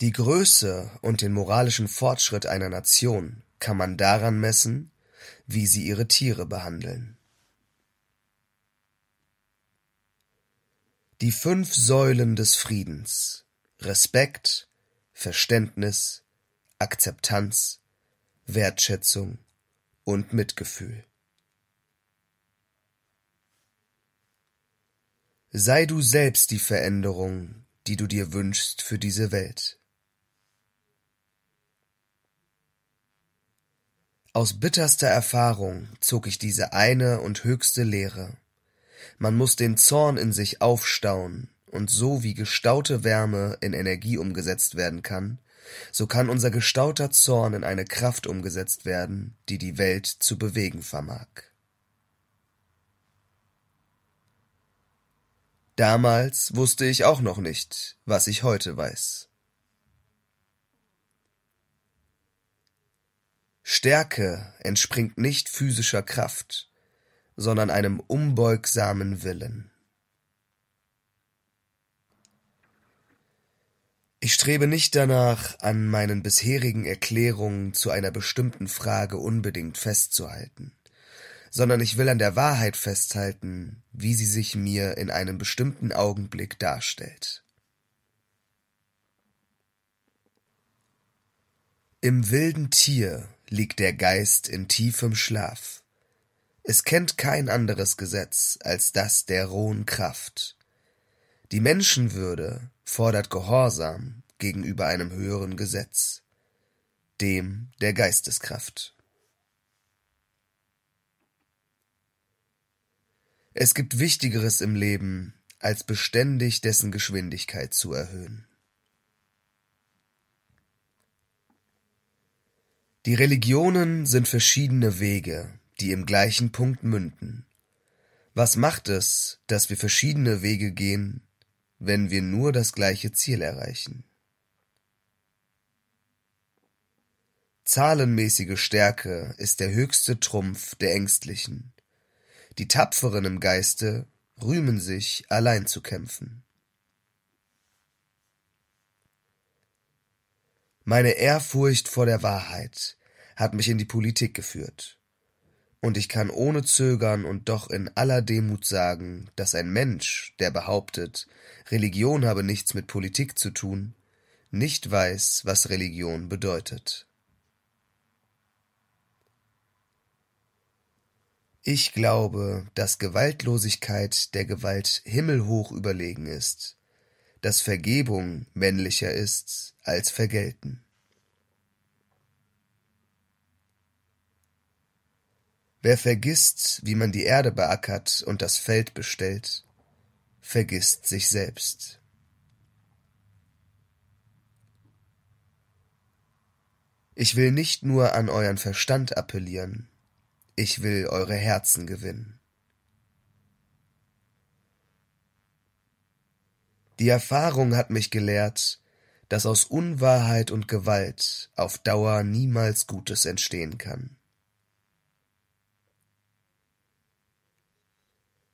Die Größe und den moralischen Fortschritt einer Nation kann man daran messen, wie sie ihre Tiere behandeln. Die fünf Säulen des Friedens Respekt, Verständnis, Akzeptanz, Wertschätzung und Mitgefühl. Sei du selbst die Veränderung, die du dir wünschst für diese Welt. Aus bitterster Erfahrung zog ich diese eine und höchste Lehre. Man muss den Zorn in sich aufstauen, und so wie gestaute Wärme in Energie umgesetzt werden kann, so kann unser gestauter Zorn in eine Kraft umgesetzt werden, die die Welt zu bewegen vermag. Damals wusste ich auch noch nicht, was ich heute weiß. Stärke entspringt nicht physischer Kraft, sondern einem unbeugsamen Willen. Ich strebe nicht danach, an meinen bisherigen Erklärungen zu einer bestimmten Frage unbedingt festzuhalten, sondern ich will an der Wahrheit festhalten, wie sie sich mir in einem bestimmten Augenblick darstellt. Im wilden Tier liegt der Geist in tiefem Schlaf. Es kennt kein anderes Gesetz als das der rohen Kraft. Die Menschenwürde fordert Gehorsam gegenüber einem höheren Gesetz, dem der Geisteskraft. Es gibt Wichtigeres im Leben, als beständig dessen Geschwindigkeit zu erhöhen. Die Religionen sind verschiedene Wege, die im gleichen Punkt münden. Was macht es, dass wir verschiedene Wege gehen, wenn wir nur das gleiche Ziel erreichen? Zahlenmäßige Stärke ist der höchste Trumpf der Ängstlichen. Die Tapferen im Geiste rühmen sich, allein zu kämpfen. Meine Ehrfurcht vor der Wahrheit hat mich in die Politik geführt. Und ich kann ohne Zögern und doch in aller Demut sagen, dass ein Mensch, der behauptet, Religion habe nichts mit Politik zu tun, nicht weiß, was Religion bedeutet. Ich glaube, dass Gewaltlosigkeit der Gewalt himmelhoch überlegen ist, dass Vergebung männlicher ist als Vergelten. Wer vergisst, wie man die Erde beackert und das Feld bestellt, vergisst sich selbst. Ich will nicht nur an euren Verstand appellieren, ich will eure Herzen gewinnen. Die Erfahrung hat mich gelehrt, dass aus Unwahrheit und Gewalt auf Dauer niemals Gutes entstehen kann.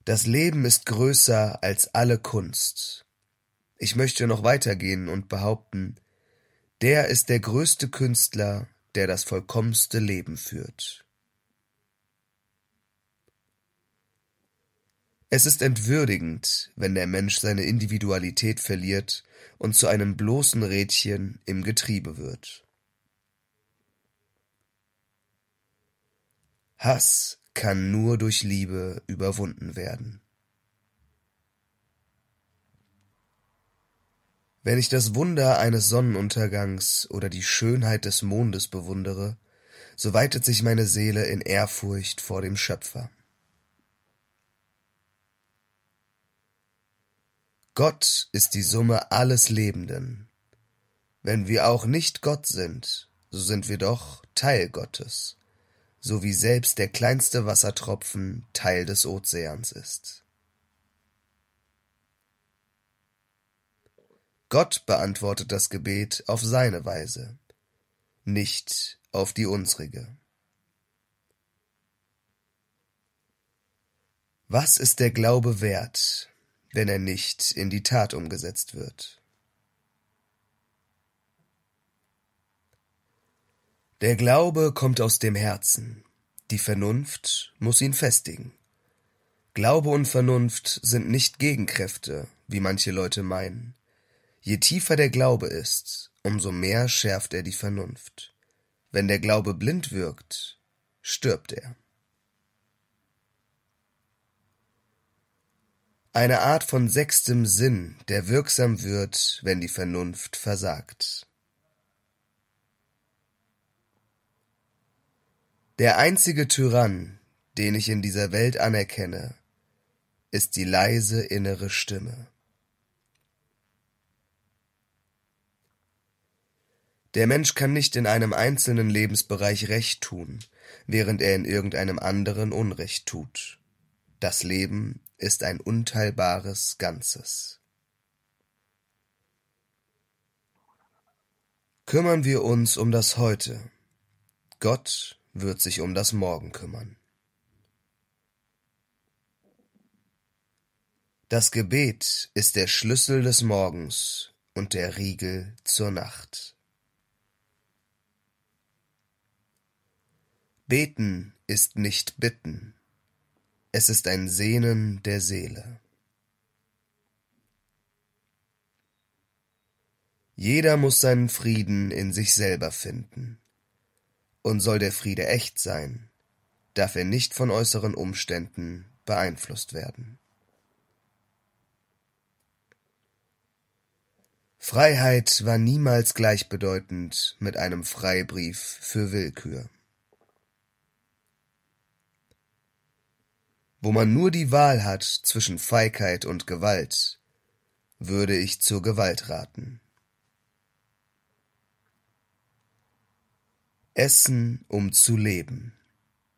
Das Leben ist größer als alle Kunst. Ich möchte noch weitergehen und behaupten, der ist der größte Künstler, der das vollkommenste Leben führt. Es ist entwürdigend, wenn der Mensch seine Individualität verliert und zu einem bloßen Rädchen im Getriebe wird. Hass kann nur durch Liebe überwunden werden. Wenn ich das Wunder eines Sonnenuntergangs oder die Schönheit des Mondes bewundere, so weitet sich meine Seele in Ehrfurcht vor dem Schöpfer. Gott ist die Summe alles Lebenden. Wenn wir auch nicht Gott sind, so sind wir doch Teil Gottes so wie selbst der kleinste Wassertropfen Teil des Ozeans ist. Gott beantwortet das Gebet auf seine Weise, nicht auf die unsrige. Was ist der Glaube wert, wenn er nicht in die Tat umgesetzt wird? Der Glaube kommt aus dem Herzen, die Vernunft muss ihn festigen. Glaube und Vernunft sind nicht Gegenkräfte, wie manche Leute meinen. Je tiefer der Glaube ist, umso mehr schärft er die Vernunft. Wenn der Glaube blind wirkt, stirbt er. Eine Art von sechstem Sinn, der wirksam wird, wenn die Vernunft versagt. Der einzige Tyrann, den ich in dieser Welt anerkenne, ist die leise innere Stimme. Der Mensch kann nicht in einem einzelnen Lebensbereich Recht tun, während er in irgendeinem anderen Unrecht tut. Das Leben ist ein unteilbares Ganzes. Kümmern wir uns um das Heute. Gott wird sich um das Morgen kümmern. Das Gebet ist der Schlüssel des Morgens und der Riegel zur Nacht. Beten ist nicht bitten, es ist ein Sehnen der Seele. Jeder muss seinen Frieden in sich selber finden und soll der Friede echt sein, darf er nicht von äußeren Umständen beeinflusst werden. Freiheit war niemals gleichbedeutend mit einem Freibrief für Willkür. Wo man nur die Wahl hat zwischen Feigheit und Gewalt, würde ich zur Gewalt raten. Essen, um zu leben,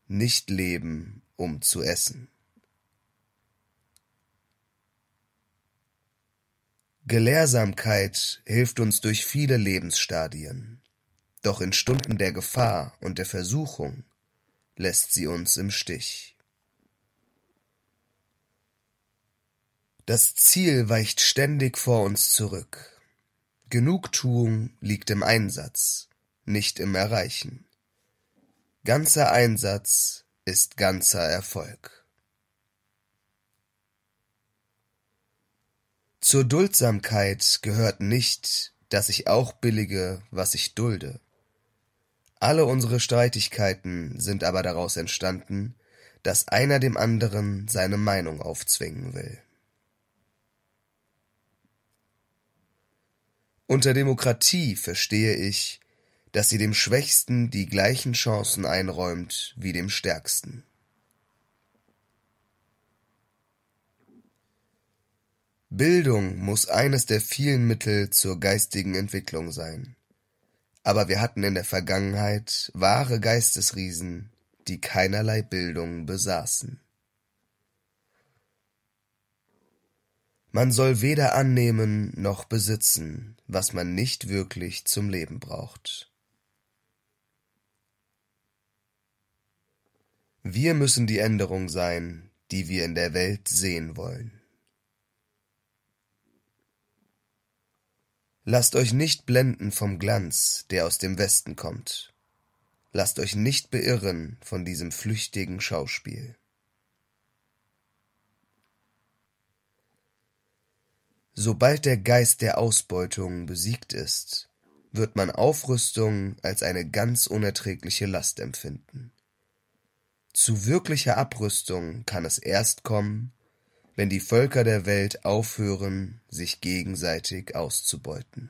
nicht leben, um zu essen. Gelehrsamkeit hilft uns durch viele Lebensstadien, doch in Stunden der Gefahr und der Versuchung lässt sie uns im Stich. Das Ziel weicht ständig vor uns zurück. Genugtuung liegt im Einsatz nicht im Erreichen. Ganzer Einsatz ist ganzer Erfolg. Zur Duldsamkeit gehört nicht, dass ich auch billige, was ich dulde. Alle unsere Streitigkeiten sind aber daraus entstanden, dass einer dem anderen seine Meinung aufzwingen will. Unter Demokratie verstehe ich, dass sie dem Schwächsten die gleichen Chancen einräumt wie dem Stärksten. Bildung muss eines der vielen Mittel zur geistigen Entwicklung sein. Aber wir hatten in der Vergangenheit wahre Geistesriesen, die keinerlei Bildung besaßen. Man soll weder annehmen noch besitzen, was man nicht wirklich zum Leben braucht. Wir müssen die Änderung sein, die wir in der Welt sehen wollen. Lasst euch nicht blenden vom Glanz, der aus dem Westen kommt. Lasst euch nicht beirren von diesem flüchtigen Schauspiel. Sobald der Geist der Ausbeutung besiegt ist, wird man Aufrüstung als eine ganz unerträgliche Last empfinden. Zu wirklicher Abrüstung kann es erst kommen, wenn die Völker der Welt aufhören, sich gegenseitig auszubeuten.